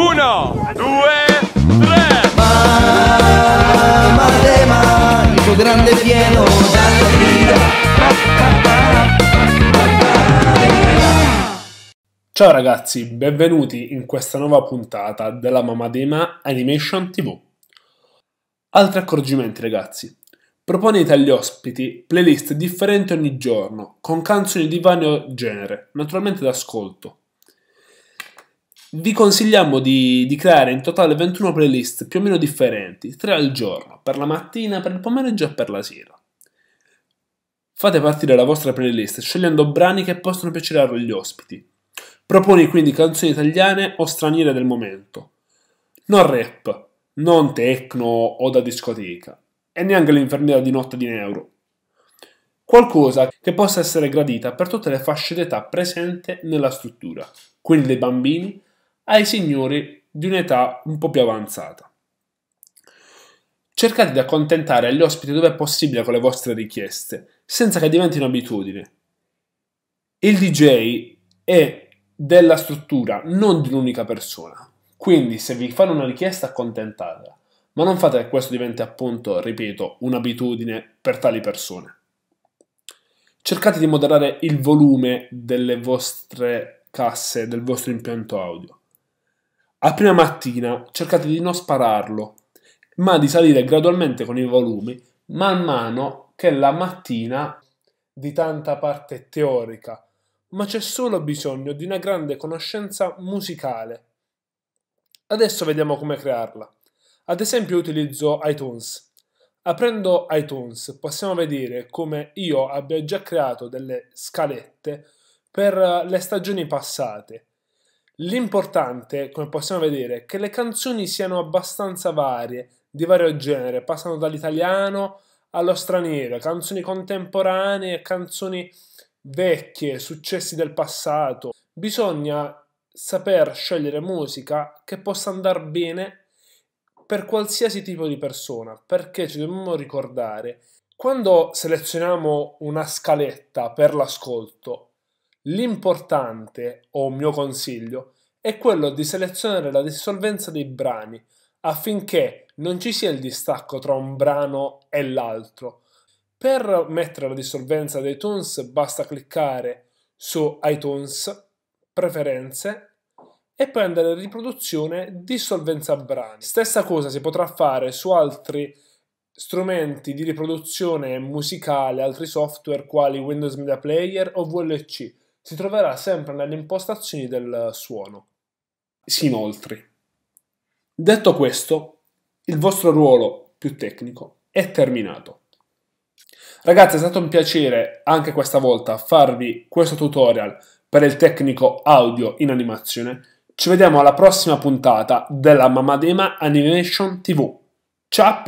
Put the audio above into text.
Uno, due, tre. Mamma de il tuo grande pieno dalla via. Ciao ragazzi, benvenuti in questa nuova puntata della Mamma Dema Animation TV. Altri accorgimenti ragazzi, Proponete agli ospiti playlist differenti ogni giorno, con canzoni di vario genere, naturalmente d'ascolto vi consigliamo di, di, creare in totale 21 playlist più o meno differenti, 3 al giorno, per la mattina, per il pomeriggio e per la sera. Fate partire la vostra playlist scegliendo brani che possono piacere agli ospiti. Proponi quindi canzoni italiane o straniere del momento. Non rap, non techno o da discoteca, e neanche l'infermiera di notte di Neuro. Qualcosa che possa essere gradita per tutte le fasce d'età presenti nella struttura, quindi dei bambini ai signori di un'età un po' più avanzata. Cercate di accontentare gli ospiti dove è possibile con le vostre richieste, senza che diventi un'abitudine. Il DJ è della struttura, non di un'unica persona. Quindi se vi fanno una richiesta accontentatela, ma non fate che questo diventi appunto, ripeto, un'abitudine per tali persone. Cercate di moderare il volume delle vostre casse, del vostro impianto audio. A prima mattina cercate di non spararlo, ma di salire gradualmente con i volumi man mano che la mattina di tanta parte teorica, ma c'è solo bisogno di una grande conoscenza musicale. Adesso vediamo come crearla. Ad esempio utilizzo iTunes. Aprendo iTunes possiamo vedere come io abbia già creato delle scalette per le stagioni passate L'importante, come possiamo vedere, è che le canzoni siano abbastanza varie, di vario genere, passano dall'italiano allo straniero, canzoni contemporanee, canzoni vecchie, successi del passato. Bisogna saper scegliere musica che possa andare bene per qualsiasi tipo di persona, perché ci dobbiamo ricordare, quando selezioniamo una scaletta per l'ascolto, L'importante, o mio consiglio, è quello di selezionare la dissolvenza dei brani affinché non ci sia il distacco tra un brano e l'altro. Per mettere la dissolvenza dei tunes basta cliccare su iTunes, preferenze e poi andare a riproduzione dissolvenza brani. Stessa cosa si potrà fare su altri strumenti di riproduzione musicale, altri software quali Windows Media Player o VLC si troverà sempre nelle impostazioni del suono. Si inoltre. Detto questo, il vostro ruolo più tecnico è terminato. Ragazzi, è stato un piacere anche questa volta farvi questo tutorial per il tecnico audio in animazione. Ci vediamo alla prossima puntata della Mamadema Animation TV. Ciao!